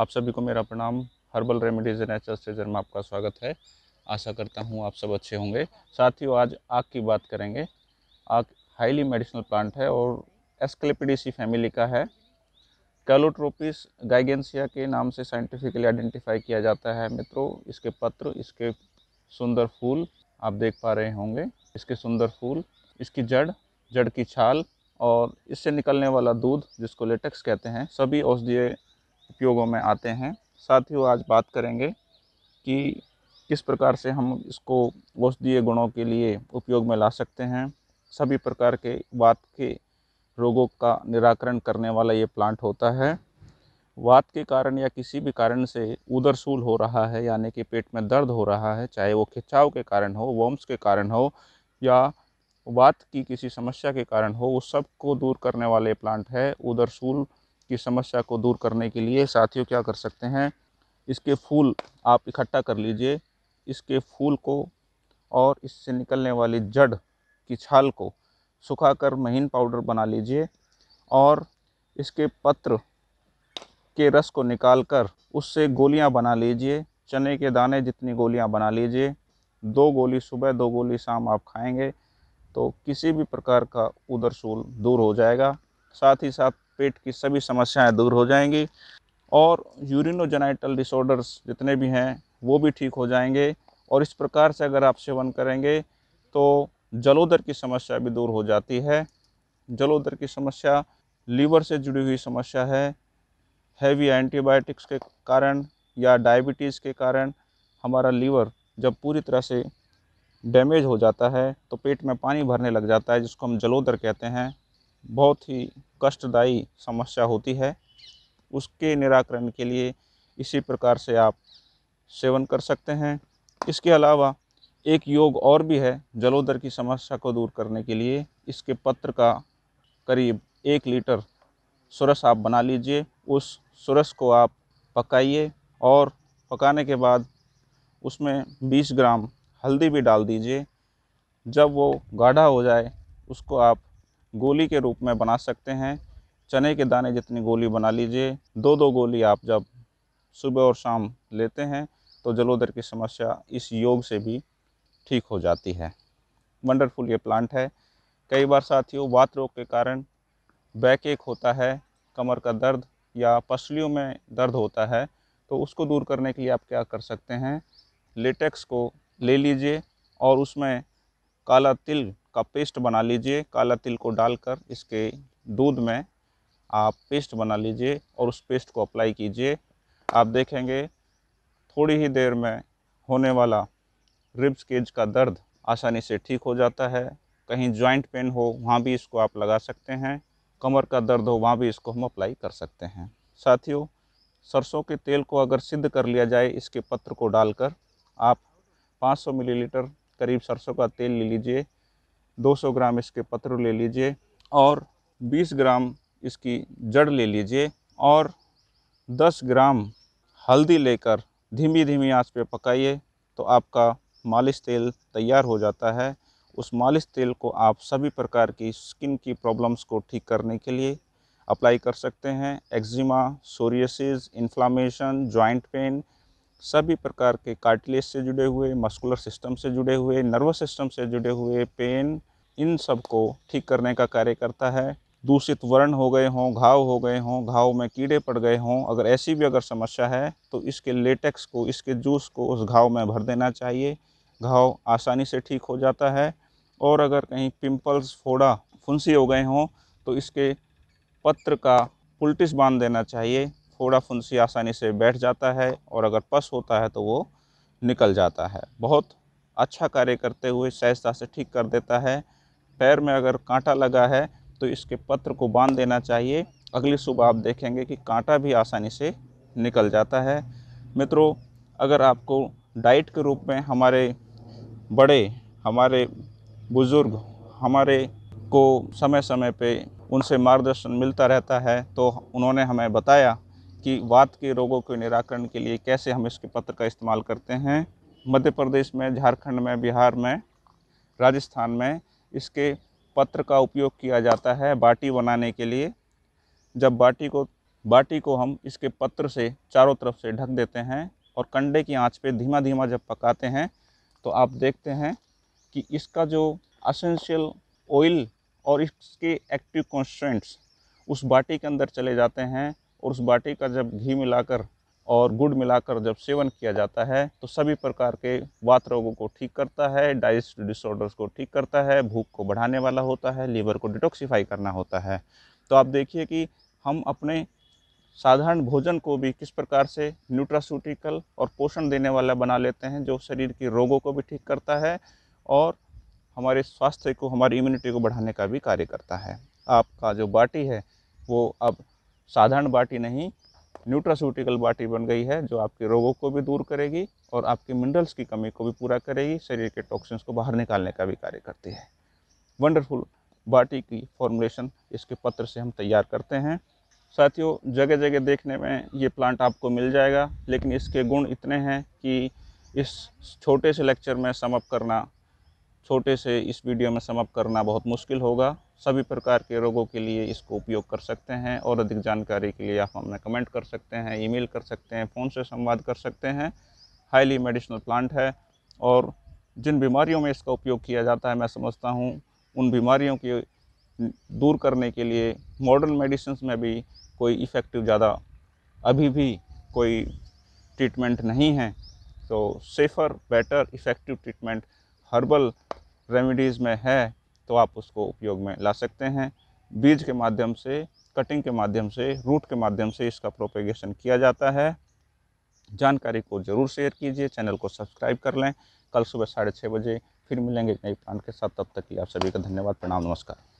आप सभी को मेरा प्रणाम हर्बल रेमेडीज़ नेचर स्टेजर में आपका स्वागत है आशा करता हूँ आप सब अच्छे होंगे साथ ही आज आग की बात करेंगे आग हाईली मेडिसिनल प्लांट है और एस्कलेपिडीसी फैमिली का है कैलोट्रोपिस गाइगेंसिया के नाम से साइंटिफिकली आइडेंटिफाई किया जाता है मित्रों इसके पत्र इसके सुंदर फूल आप देख पा रहे होंगे इसके सुंदर फूल इसकी जड़ जड़ की छाल और इससे निकलने वाला दूध जिसको लेटेक्स कहते हैं सभी औषधीय उपयोगों में आते हैं साथियों आज बात करेंगे कि किस प्रकार से हम इसको औषधीय गुणों के लिए उपयोग में ला सकते हैं सभी प्रकार के वात के रोगों का निराकरण करने वाला ये प्लांट होता है वात के कारण या किसी भी कारण से उदरसूल हो रहा है यानी कि पेट में दर्द हो रहा है चाहे वो खिंचाव के कारण हो वम्स के कारण हो या वात की किसी समस्या के कारण हो वो सब को दूर करने वाले प्लांट है उदरसूल की समस्या को दूर करने के लिए साथियों क्या कर सकते हैं इसके फूल आप इकट्ठा कर लीजिए इसके फूल को और इससे निकलने वाली जड़ की छाल को सुखाकर महीन पाउडर बना लीजिए और इसके पत्र के रस को निकालकर उससे गोलियां बना लीजिए चने के दाने जितनी गोलियां बना लीजिए दो गोली सुबह दो गोली शाम आप खाएंगे तो किसी भी प्रकार का उदरसूल दूर हो जाएगा साथ ही साथ पेट की सभी समस्याएं दूर हो जाएंगी और यूरिनोजेनाइटल डिसऑर्डर्स जितने भी हैं वो भी ठीक हो जाएंगे और इस प्रकार से अगर आप सेवन करेंगे तो जलोदर की समस्या भी दूर हो जाती है जलोदर की समस्या लीवर से जुड़ी हुई समस्या है हैवी एंटीबायोटिक्स के कारण या डायबिटीज़ के कारण हमारा लीवर जब पूरी तरह से डैमेज हो जाता है तो पेट में पानी भरने लग जाता है जिसको हम जलोदर कहते हैं बहुत ही कष्टदायी समस्या होती है उसके निराकरण के लिए इसी प्रकार से आप सेवन कर सकते हैं इसके अलावा एक योग और भी है जलोदर की समस्या को दूर करने के लिए इसके पत्र का करीब एक लीटर सुरस आप बना लीजिए उस सुरस को आप पकाइए और पकाने के बाद उसमें 20 ग्राम हल्दी भी डाल दीजिए जब वो गाढ़ा हो जाए उसको आप गोली के रूप में बना सकते हैं चने के दाने जितनी गोली बना लीजिए दो दो गोली आप जब सुबह और शाम लेते हैं तो जलोदर की समस्या इस योग से भी ठीक हो जाती है वंडरफुल ये प्लांट है कई बार साथियों वात रोग के कारण बैक एक होता है कमर का दर्द या पसलियों में दर्द होता है तो उसको दूर करने के लिए आप क्या कर सकते हैं लेटेक्स को ले लीजिए और उसमें काला तिल का पेस्ट बना लीजिए काला तिल को डालकर इसके दूध में आप पेस्ट बना लीजिए और उस पेस्ट को अप्लाई कीजिए आप देखेंगे थोड़ी ही देर में होने वाला रिब्स केज का दर्द आसानी से ठीक हो जाता है कहीं जॉइंट पेन हो वहाँ भी इसको आप लगा सकते हैं कमर का दर्द हो वहाँ भी इसको हम अप्लाई कर सकते हैं साथियों सरसों के तेल को अगर सिद्ध कर लिया जाए इसके पत्र को डालकर आप 500 मिलीलीटर करीब सरसों का तेल ले लीजिए 200 ग्राम इसके पत्र ले लीजिए और 20 ग्राम इसकी जड़ ले लीजिए और 10 ग्राम हल्दी लेकर धीमी धीमी आंच पे पकाइए तो आपका मालिश तेल तैयार हो जाता है उस मालिश तेल को आप सभी प्रकार की स्किन की प्रॉब्लम्स को ठीक करने के लिए अप्लाई कर सकते हैं eczema psoriasis inflammation joint pain सभी प्रकार के कार्टिलेज से जुड़े हुए मस्कुलर सिस्टम से जुड़े हुए नर्वस सिस्टम से जुड़े हुए पेन इन सब को ठीक करने का कार्य करता है दूषित वर्ण हो गए हों घाव हो गए हों घाव में कीड़े पड़ गए हों अगर ऐसी भी अगर समस्या है तो इसके लेटेक्स को इसके जूस को उस घाव में भर देना चाहिए घाव आसानी से ठीक हो जाता है और अगर कहीं पिंपल्स फोड़ा फुंसी हो गए हों तो इसके पत्र का पुलटिस बांध देना चाहिए फोड़ा फुंसी आसानी से बैठ जाता है और अगर पस होता है तो वो निकल जाता है बहुत अच्छा कार्य करते हुए सहजता से ठीक कर देता है पैर में अगर कांटा लगा है तो इसके पत्र को बांध देना चाहिए अगली सुबह आप देखेंगे कि कांटा भी आसानी से निकल जाता है मित्रों अगर आपको डाइट के रूप में हमारे बड़े हमारे बुज़ुर्ग हमारे को समय समय पे उनसे मार्गदर्शन मिलता रहता है तो उन्होंने हमें बताया कि वात के रोगों के निराकरण के लिए कैसे हम इसके पत्र का इस्तेमाल करते हैं मध्य प्रदेश में झारखंड में बिहार में राजस्थान में इसके पत्र का उपयोग किया जाता है बाटी बनाने के लिए जब बाटी को बाटी को हम इसके पत्र से चारों तरफ से ढक देते हैं और कंडे की आंच पे धीमा धीमा जब पकाते हैं तो आप देखते हैं कि इसका जो असेंशियल ऑयल और इसके एक्टिव कॉन्स्टेंट्स उस बाटी के अंदर चले जाते हैं और उस बाटी का जब घी मिलाकर और गुड़ मिलाकर जब सेवन किया जाता है तो सभी प्रकार के वात रोगों को ठीक करता है डाइजेस्ट डिसऑर्डर्स को ठीक करता है भूख को बढ़ाने वाला होता है लीवर को डिटॉक्सिफाई करना होता है तो आप देखिए कि हम अपने साधारण भोजन को भी किस प्रकार से न्यूट्रास्यूटिकल और पोषण देने वाला बना लेते हैं जो शरीर के रोगों को भी ठीक करता है और हमारे स्वास्थ्य को हमारी इम्यूनिटी को बढ़ाने का भी कार्य करता है आपका जो बाटी है वो अब साधारण बाटी नहीं न्यूट्रास्यूटिकल बाटी बन गई है जो आपके रोगों को भी दूर करेगी और आपके मिनरल्स की कमी को भी पूरा करेगी शरीर के टॉक्सिन्स को बाहर निकालने का भी कार्य करती है वंडरफुल बाटी की फॉर्मुलेशन इसके पत्र से हम तैयार करते हैं साथियों जगह जगह देखने में ये प्लांट आपको मिल जाएगा लेकिन इसके गुण इतने हैं कि इस छोटे से लेक्चर में समअप करना छोटे से इस वीडियो में समअप करना बहुत मुश्किल होगा सभी प्रकार के रोगों के लिए इसको उपयोग कर सकते हैं और अधिक जानकारी के लिए आप हमें कमेंट कर सकते हैं ईमेल कर सकते हैं फ़ोन से संवाद कर सकते हैं हाईली मेडिसिनल प्लांट है और जिन बीमारियों में इसका उपयोग किया जाता है मैं समझता हूँ उन बीमारियों के दूर करने के लिए मॉडर्न मेडिसिन में भी कोई इफ़ेक्टिव ज़्यादा अभी भी कोई ट्रीटमेंट नहीं है तो safer better effective treatment herbal remedies में है तो आप उसको उपयोग में ला सकते हैं बीज के माध्यम से कटिंग के माध्यम से रूट के माध्यम से इसका प्रोपेगेशन किया जाता है जानकारी को ज़रूर शेयर कीजिए चैनल को सब्सक्राइब कर लें कल सुबह साढ़े छः बजे फिर मिलेंगे एक नई प्लान के साथ तब तक के लिए आप सभी का धन्यवाद प्रणाम नमस्कार